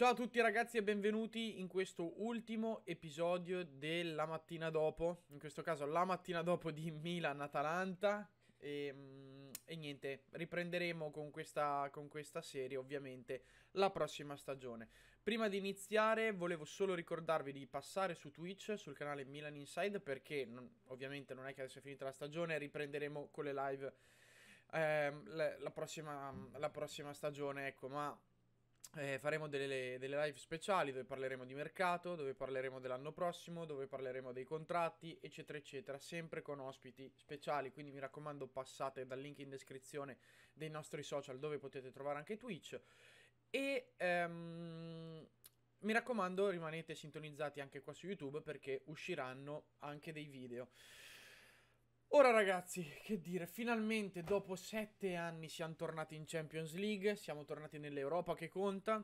Ciao a tutti ragazzi e benvenuti in questo ultimo episodio della mattina dopo, in questo caso la mattina dopo di Milan-Atalanta e, mm, e, niente, riprenderemo con questa, con questa serie ovviamente la prossima stagione. Prima di iniziare volevo solo ricordarvi di passare su Twitch, sul canale Milan Inside perché non, ovviamente non è che adesso è finita la stagione, riprenderemo con le live eh, la, prossima, la prossima stagione, ecco ma eh, faremo delle, delle, live speciali dove parleremo di mercato, dove parleremo dell'anno prossimo, dove parleremo dei contratti, eccetera, eccetera, sempre con ospiti speciali. Quindi mi raccomando, passate dal link in descrizione dei nostri social dove potete trovare anche Twitch. E ehm, mi raccomando, rimanete sintonizzati anche qua su YouTube perché usciranno anche dei video. Ora ragazzi, che dire, finalmente dopo sette anni siamo tornati in Champions League, siamo tornati nell'Europa che conta.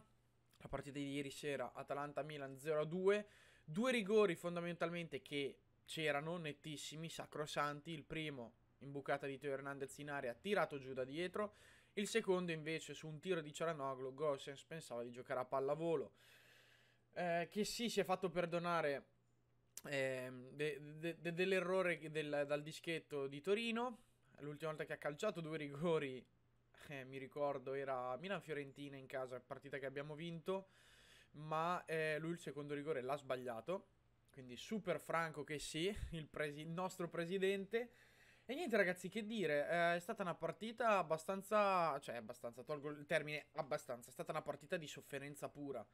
La partita di ieri sera, Atalanta-Milan 0-2, due rigori fondamentalmente che c'erano nettissimi, sacrosanti, il primo in bucata di Teo Hernandez in aria, tirato giù da dietro, il secondo invece su un tiro di Ciaranoglu, Gosens pensava di giocare a pallavolo. Eh, che sì, si è fatto perdonare Ehm, de, de, dell'errore del, dal dischetto di Torino. L'ultima volta che ha calciato due rigori, eh, mi ricordo, era Milan-Fiorentina in casa, partita che abbiamo vinto, ma eh, lui il secondo rigore l'ha sbagliato. Quindi super franco che sì, il, presi- il nostro presidente. E niente ragazzi, che dire, eh, è stata una partita abbastanza, cioè abbastanza, tolgo il termine abbastanza, è stata una partita di sofferenza pura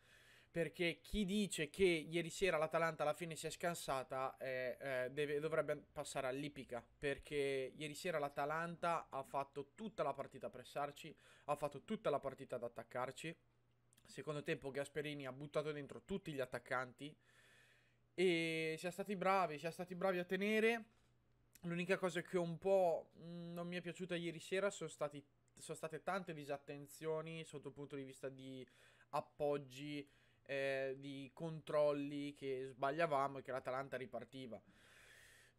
perché chi dice che ieri sera l'Atalanta alla fine si è scansata eh, eh, deve, dovrebbe passare all'Ipica, perché ieri sera l'Atalanta ha fatto tutta la partita a pressarci, ha fatto tutta la partita ad attaccarci. Secondo tempo Gasperini ha buttato dentro tutti gli attaccanti e siamo stati bravi, siamo stati bravi a tenere. L'unica cosa che un po' mm, non mi è piaciuta ieri sera sono, stati, sono state tante disattenzioni sotto il punto di vista di appoggi eh, di controlli che sbagliavamo e che l'Atalanta ripartiva.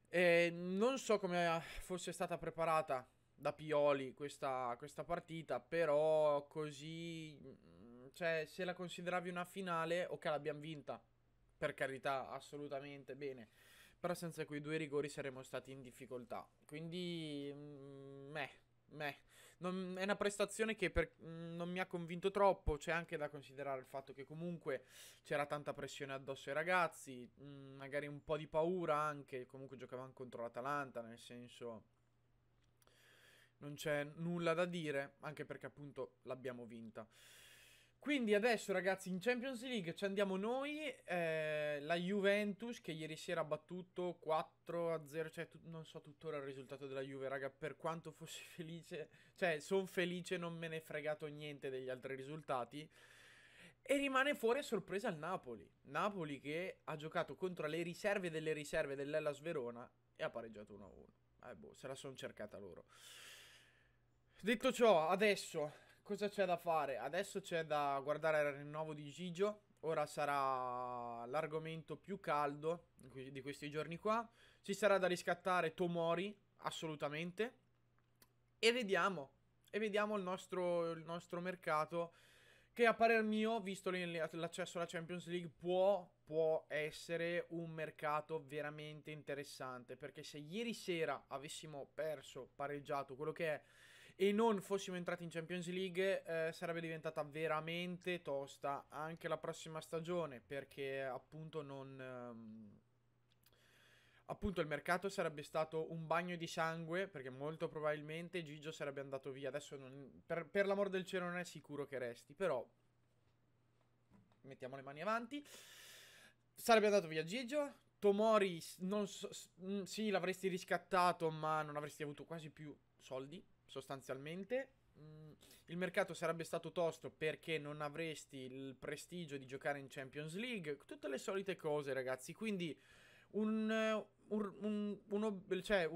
E non so come fosse stata preparata da Pioli questa, questa partita, però così, mm, cioè, se la consideravi una finale, ok, l'abbiamo vinta, per carità, assolutamente bene. Però senza quei due rigori saremmo stati in difficoltà. Quindi, mm, meh, meh non, è una prestazione che per, mm, non mi ha convinto troppo. C'è anche da considerare il fatto che comunque c'era tanta pressione addosso ai ragazzi, mm, magari un po' di paura anche. Comunque giocavano contro l'Atalanta, nel senso non c'è nulla da dire, anche perché appunto l'abbiamo vinta. Quindi adesso ragazzi in Champions League ci andiamo noi, eh, la Juventus che ieri sera ha battuto 4-0, cioè non so tuttora il risultato della Juve raga, per quanto fossi felice, cioè sono felice, non me ne è fregato niente degli altri risultati. E rimane fuori a sorpresa il Napoli, Napoli che ha giocato contro le riserve delle riserve dell'Ellas Verona e ha pareggiato 1-1. Eh boh, se la sono cercata loro. Detto ciò, adesso cosa c'è da fare? Adesso c'è da guardare il rinnovo di Gigio. Ora sarà l'argomento più caldo di questi giorni qua. Ci sarà da riscattare Tomori, assolutamente. E vediamo. E vediamo il nostro, il nostro mercato che a parer mio, visto l'accesso alla Champions League, può, può, essere un mercato veramente interessante. Perché se ieri sera avessimo perso, pareggiato, quello che è e non fossimo entrati in Champions League eh, sarebbe diventata veramente tosta anche la prossima stagione perché appunto non... Ehm, appunto il mercato sarebbe stato un bagno di sangue perché molto probabilmente Gigio sarebbe andato via. Adesso non, per, per l'amor del cielo non è sicuro che resti, però mettiamo le mani avanti. Sarebbe andato via Gigio. Tomori, non so, mm, sì, l'avresti riscattato, ma non avresti avuto quasi più soldi sostanzialmente. Mm, il mercato sarebbe stato tosto perché non avresti il prestigio di giocare in Champions League, tutte le solite cose ragazzi, quindi un, eh, un, un, un cioè,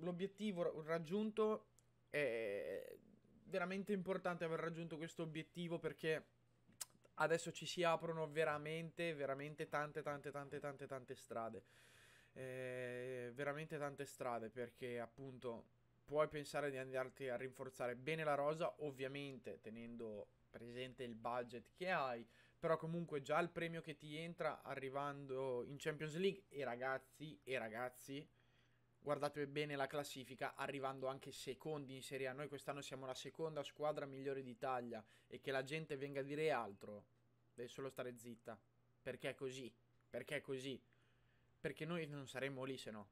l'obiettivo raggiunto è veramente importante aver raggiunto questo obiettivo perché adesso ci si aprono veramente, veramente tante, tante, tante, tante, tante strade. Eh, veramente tante strade perché appunto puoi pensare di andarti a rinforzare bene la rosa, ovviamente tenendo presente il budget che hai, però comunque già il premio che ti entra arrivando in Champions League e ragazzi e ragazzi guardate bene la classifica arrivando anche secondi in Serie A noi quest'anno siamo la seconda squadra migliore d'Italia e che la gente venga a dire altro deve solo stare zitta perché è così perché è così perché noi non saremmo lì se no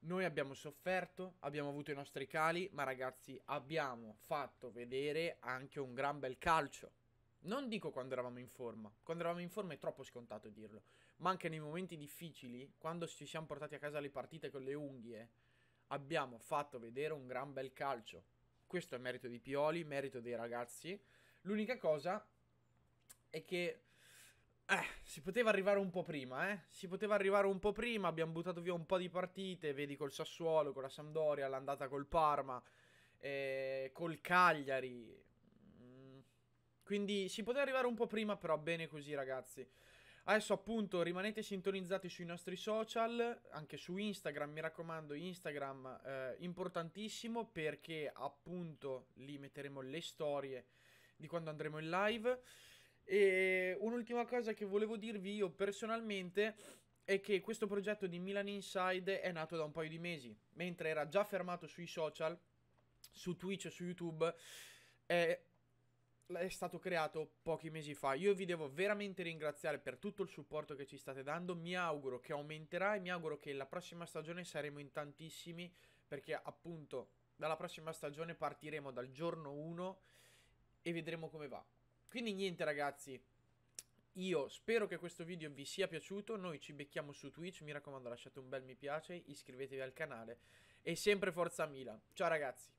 noi abbiamo sofferto, abbiamo avuto i nostri cali, ma ragazzi abbiamo fatto vedere anche un gran bel calcio. Non dico quando eravamo in forma, quando eravamo in forma è troppo scontato dirlo, ma anche nei momenti difficili, quando ci siamo portati a casa le partite con le unghie, abbiamo fatto vedere un gran bel calcio. Questo è merito di Pioli, merito dei ragazzi. L'unica cosa è che eh, si poteva arrivare un po' prima, eh. Si poteva arrivare un po' prima, abbiamo buttato via un po' di partite, vedi col Sassuolo, con la Sampdoria, l'andata col Parma, eh, col Cagliari. Mm. Quindi si poteva arrivare un po' prima, però bene così ragazzi. Adesso appunto rimanete sintonizzati sui nostri social, anche su Instagram, mi raccomando, Instagram eh, importantissimo perché appunto lì metteremo le storie di quando andremo in live. E un'ultima cosa che volevo dirvi io personalmente è che questo progetto di Milan Inside è nato da un paio di mesi, mentre era già fermato sui social, su Twitch e su YouTube, è, è stato creato pochi mesi fa. Io vi devo veramente ringraziare per tutto il supporto che ci state dando, mi auguro che aumenterà e mi auguro che la prossima stagione saremo in tantissimi, perché appunto dalla prossima stagione partiremo dal giorno 1 e vedremo come va. Quindi niente ragazzi, io spero che questo video vi sia piaciuto, noi ci becchiamo su Twitch, mi raccomando lasciate un bel mi piace, iscrivetevi al canale e sempre forza Milan. Ciao ragazzi!